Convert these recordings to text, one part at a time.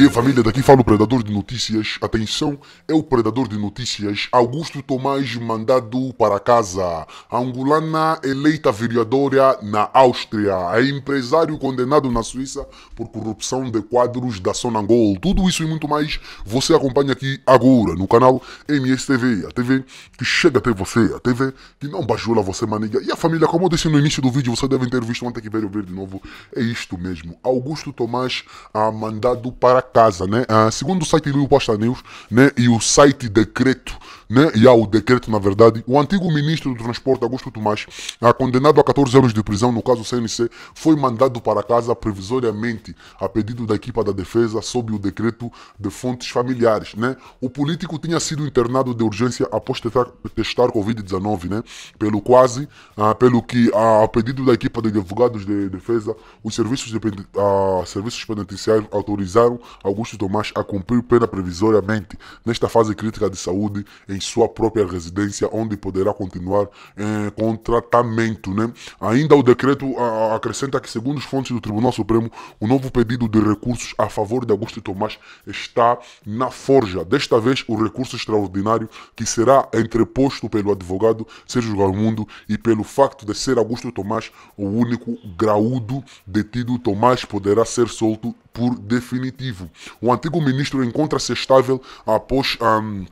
E aí, família, daqui fala o predador de notícias. Atenção, é o predador de notícias Augusto Tomás mandado para casa. Angolana eleita vereadora na Áustria. É empresário condenado na Suíça por corrupção de quadros da Sonangol. Tudo isso e muito mais você acompanha aqui agora no canal MSTV. A TV que chega até você. A TV que não bajula você, maniga. E a família, como eu disse no início do vídeo, você deve ter visto ontem que veio ver de novo. É isto mesmo. Augusto Tomás ah, mandado para casa, né? Ah, segundo o site do Posta News né? e o site Decreto, né? e há o decreto, na verdade, o antigo ministro do Transporte, Augusto Tomás, ah, condenado a 14 anos de prisão no caso CNC, foi mandado para casa previsoriamente a pedido da equipa da defesa sob o decreto de fontes familiares. Né? O político tinha sido internado de urgência após testar, testar Covid-19, né? pelo quase, ah, pelo que, a pedido da equipa de advogados de defesa, os serviços, de, ah, serviços penitenciários autorizaram Augusto Tomás a cumprir pena provisoriamente nesta fase crítica de saúde em sua própria residência, onde poderá continuar eh, com tratamento. Né? Ainda o decreto a, ah, acrescenta que, segundo as fontes do Tribunal Supremo, o novo pedido de recursos a favor de Augusto Tomás está na forja. Desta vez, o recurso extraordinário que será entreposto pelo advogado Sérgio Raimundo e pelo facto de ser Augusto Tomás o único graúdo detido, Tomás poderá ser solto por definitivo. O antigo ministro encontra-se estável após. Um,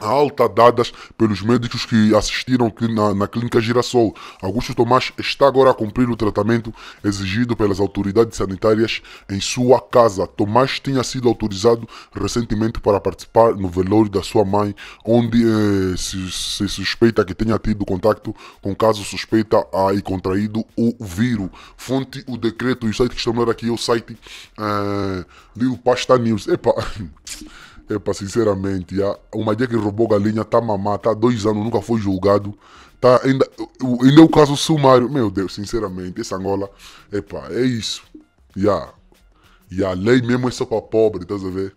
alta dadas pelos médicos que assistiram na, na, clínica Girassol. Augusto Tomás está agora a cumprir o tratamento exigido pelas autoridades sanitárias em sua casa. Tomás tinha sido autorizado recentemente para participar no velório da sua mãe, onde eh, se, se, suspeita que tenha tido contato com caso suspeita ah, e contraído o vírus. Fonte, o decreto e o site que estão aqui é o site eh, do Pasta News. Epa... Epa, sinceramente, o Madia que roubou galinha tá mamado, tá dois anos, nunca foi julgado. Tá ainda, ainda é o caso sumário. Meu Deus, sinceramente, essa Angola, epa, é isso. Ya. Yeah. E a lei mesmo é só para pobre, tá vendo?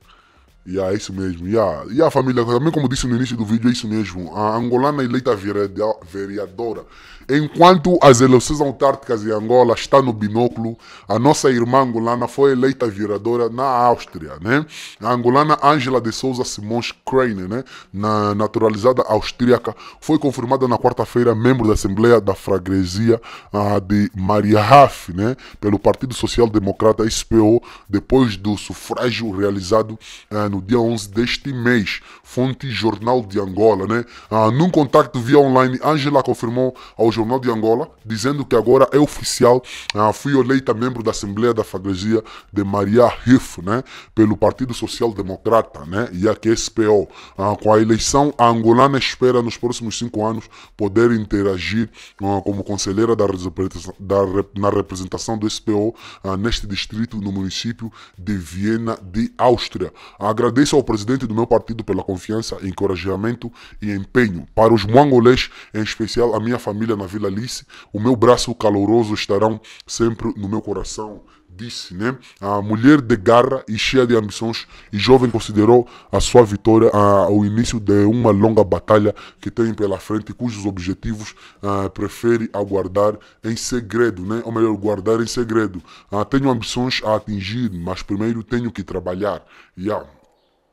E yeah, é isso mesmo. E yeah. yeah, família, também como disse no início do vídeo, é isso mesmo. A angolana eleita vereadora. Enquanto as eleições antárticas em Angola estão no binóculo, a nossa irmã angolana foi eleita vereadora na Áustria, né? A angolana Angela de Souza Simões Crane, né? Na naturalizada austríaca, foi confirmada na quarta-feira membro da Assembleia da Fragresia uh, de Mariahaf, né? Pelo Partido Social Democrata SPO, depois do sufrágio realizado uh, no dia 11 deste mês. Fonte Jornal de Angola, né? Ah, num contato via online, Angela confirmou ao Jornal de Angola, dizendo que agora é oficial. Ah, fui eleita membro da Assembleia da Freguesia de Maria Riff, né? Pelo Partido Social Democrata, né? E a QSPO. Ah, com a eleição, a angolana espera nos próximos cinco anos poder interagir ah, como conselheira da, da, na representação do SPO ah, neste distrito, no município de Viena de Áustria. A Agradeço ao presidente do meu partido pela confiança, encorajamento e empenho. Para os moangolês, em especial a minha família na Vila Alice, o meu braço caloroso estarão sempre no meu coração disse, né? A mulher de garra e cheia de ambições e jovem considerou a sua vitória ah, o início de uma longa batalha que tem pela frente, cujos objetivos ah, prefere aguardar em segredo, né? Ou melhor, guardar em segredo. Ah, tenho ambições a atingir, mas primeiro tenho que trabalhar. E Yeah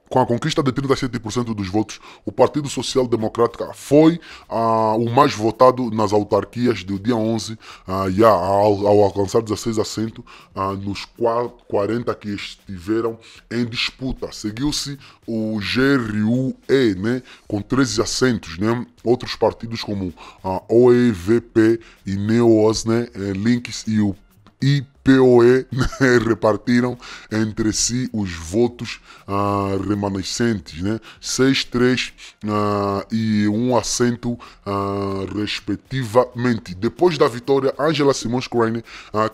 com a conquista de 37% dos votos, o Partido Social Democrático foi ah, o mais votado nas autarquias do dia 11, ah, ao, ao, alcançar 16 assentos ah, nos 40 que estiveram em disputa. Seguiu-se o GRUE, né, com 13 assentos. Né? Outros partidos como a ah, OEVP e NEOS, né, eh, Links e o IP POE né, repartiram entre si os votos ah, remanescentes, né? 6, 3 ah, e um assento ah, respectivamente. Depois da vitória, Angela Simões Crane,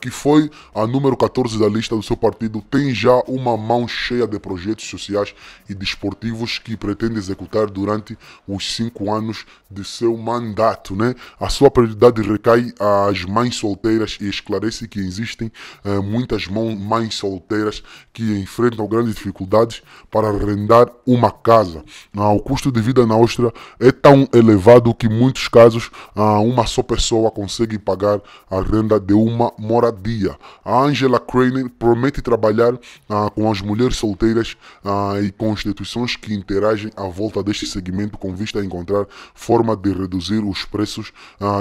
que foi a número 14 da lista do seu partido, tem já uma mão cheia de projetos sociais e desportivos que pretende executar durante os cinco anos de seu mandato. Né? A sua prioridade recai às mães solteiras e esclarece que existem eh, muitas mães solteiras que enfrentam grandes dificuldades para arrendar uma casa. Ah, o custo de vida na Áustria é tão elevado que, em muitos casos, ah, uma só pessoa consegue pagar a renda de uma moradia. A Angela Crane promete trabalhar ah, com as mulheres solteiras ah, e com instituições que interagem à volta deste segmento com vista a encontrar forma de reduzir os preços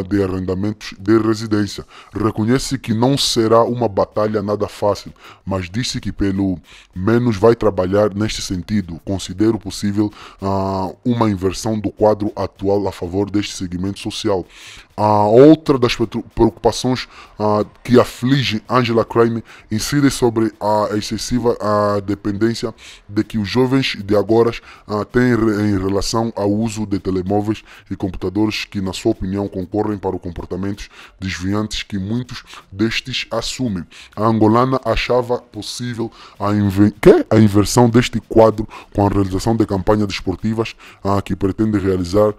de arrendamentos de residência. Reconhece que não será uma batalha nada fácil, mas disse que pelo menos vai trabalhar neste sentido. Considero possível ah, uma inversão do quadro atual a favor deste segmento social. A outra das preocupações uh, que aflige Angela Crime incide sobre a excessiva uh, dependência de que os jovens de agora uh, têm em relação ao uso de telemóveis e computadores que, na sua opinião, concorrem para os comportamentos desviantes que muitos destes assumem. A angolana achava possível a, inven a inversão deste quadro com a realização de campanhas desportivas uh, que pretende realizar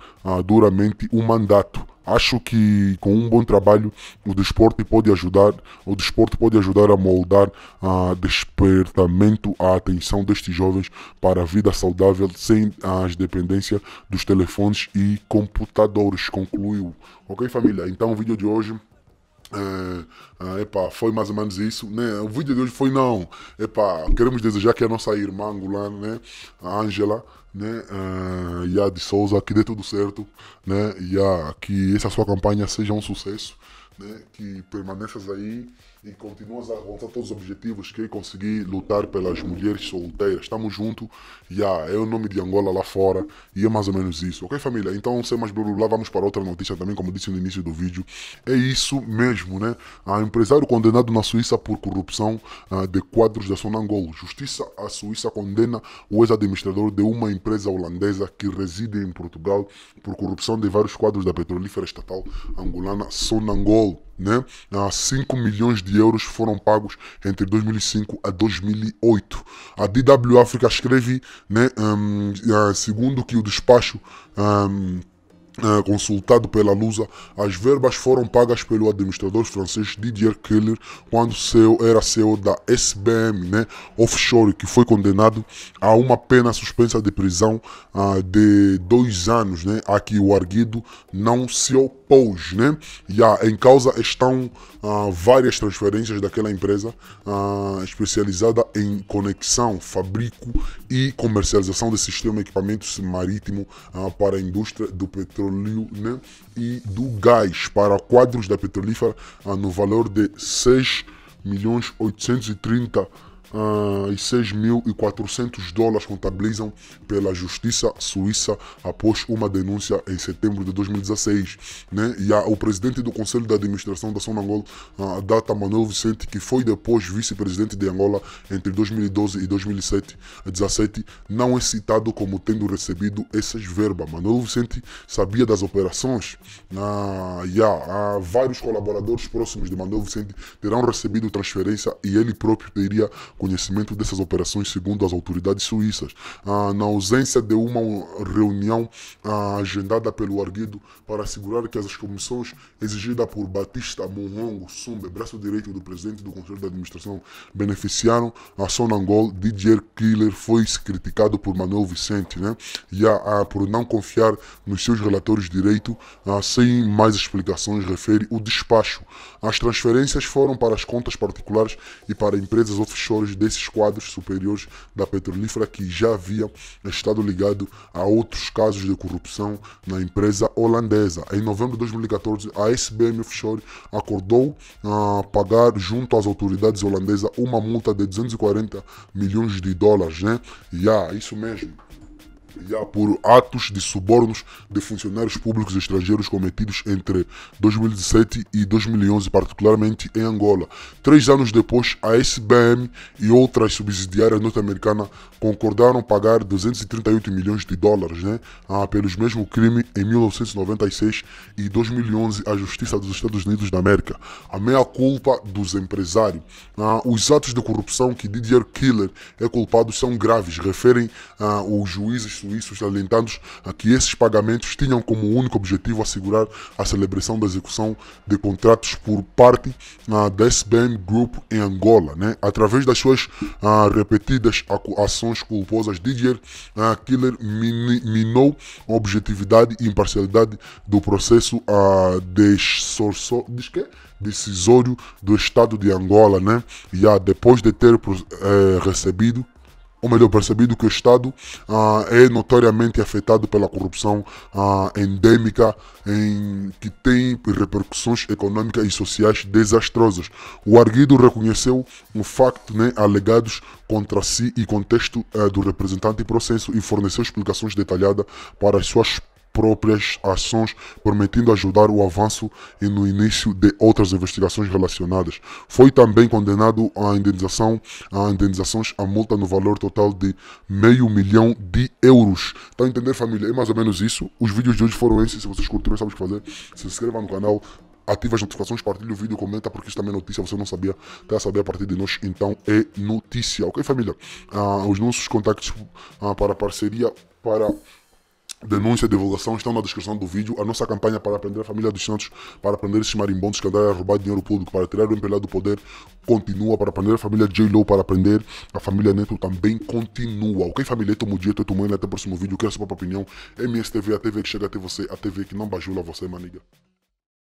duramente o um mandato. Acho que com um bom trabalho o desporto pode ajudar, o desporto pode ajudar a moldar a despertamento a atenção destes jovens para a vida saudável sem as dependências dos telefones e computadores, concluiu. OK família? Então o vídeo de hoje é, é, epá, foi mais ou menos isso. Né? O vídeo de hoje foi não. Epá, queremos desejar que a nossa irmã angolana, né? a Angela, né? Uh, e a de Souza, que dê tudo certo. Né? E a, que essa sua campanha seja um sucesso. Né? Que permaneças aí e continuamos a alcançar todos os objetivos que é conseguir lutar pelas mulheres solteiras. Estamos juntos, yeah, é o nome de Angola lá fora e é mais ou menos isso. Ok, família? Então, sem mais blá blá blá, vamos para outra notícia também, como disse no início do vídeo. É isso mesmo, né? A empresário condenado na Suíça por corrupção uh, de quadros da Sonangol. Justiça, a Suíça condena o ex-administrador de uma empresa holandesa que reside em Portugal por corrupção de vários quadros da petrolífera estatal angolana Sonangol né? 5 ah, milhões de euros foram pagos entre 2005 a 2008. A DW África escreve, né, um, ah, segundo que o despacho um, é, consultado pela Lusa, as verbas foram pagas pelo administrador francês Didier Keller quando seu, era CEO da SBM né, Offshore, que foi condenado a uma pena suspensa de prisão uh, de dois anos, né, a que o arguido não se opôs. Né? E ah, em causa estão ah, várias transferências daquela empresa ah, especializada em conexão, fabrico e comercialização de sistema e equipamento marítimo para a indústria do petróleo petróleo né, e do gás para quadros da petrolífera no valor de 6 milhões 830 ah, e 6.400 dólares contabilizam pela justiça suíça após uma denúncia em setembro de 2016. Né? E o presidente do Conselho de Administração da Sonangol, a data Manuel Vicente, que foi depois vice-presidente de Angola entre 2012 e 2017, não é citado como tendo recebido essas verbas. Manuel Vicente sabia das operações ah, e há vários colaboradores próximos de Manuel Vicente terão recebido transferência e ele próprio teria conhecimento dessas operações segundo as autoridades suíças, ah, na ausência de uma reunião ah, agendada pelo arguido para assegurar que as comissões exigidas por Batista Monongo Sumbe, braço direito do presidente do Conselho de Administração, beneficiaram a Sonangol, Didier Killer foi criticado por Manuel Vicente né, e a, a, por não confiar nos seus relatórios direito, ah, sem mais explicações, refere o despacho. As transferências foram para as contas particulares e para empresas offshore desses quadros superiores da petrolífera que já havia estado ligado a outros casos de corrupção na empresa holandesa. Em novembro de 2014, a SBM Offshore acordou a ah, pagar junto às autoridades holandesas uma multa de 240 milhões de dólares, né? Yeah, isso mesmo já por atos de subornos de funcionários públicos estrangeiros cometidos entre 2017 e 2011, particularmente em Angola. Três anos depois, a SBM e outras subsidiárias norte-americanas concordaram pagar 238 milhões de dólares né, ah, pelos mesmo crime em 1996 e 2011 à Justiça dos Estados Unidos da América. A meia-culpa dos empresários. Ah, os atos de corrupção que Didier Killer é culpado são graves, referem ah, os juízes ministros, alentando a que esses pagamentos tinham como único objetivo assegurar a celebração da execução de contratos por parte ah, da SBN Group em Angola, né? através das suas ah, repetidas ações culposas. Didier ah, Killer minou a objetividade e imparcialidade do processo ah, diz que? É? decisório do Estado de Angola, né? Já depois de ter eh, recebido ou melhor, percebido que o Estado ah, é notoriamente afetado pela corrupção ah, endêmica, em, que tem repercussões econômicas e sociais desastrosas. O arguido reconheceu o facto né, alegados contra si e contexto eh, do representante em processo e forneceu explicações detalhadas para as suas próprias ações, prometendo ajudar o avanço e no início de outras investigações relacionadas. Foi também condenado à indenização, a indenizações, a multa no valor total de meio milhão de euros. Tá a entender, família? É mais ou menos isso. Os vídeos de hoje foram esses. Se vocês curtiram, sabem o que fazer. Se inscreva no canal, ativa as notificações, partilhe o vídeo, comenta, porque isso também é notícia, você não sabia, até tá a saber a partir de nós, então é notícia, ok família? Ah, os nossos contactos ah, para parceria, para Denúncia e divulgação estão na descrição do vídeo. A nossa campanha é para aprender a família dos Santos, para aprender esses marimbondos que andaram a roubar dinheiro público, para tirar o empregado do poder, continua. Para aprender a família J. Low, para aprender a família Neto também continua. Ok, família? Tomo dia, tomo manhã. Até o próximo vídeo. Quero a sua própria opinião. MSTV, a TV que chega até você, a TV que não bajula você, maniga.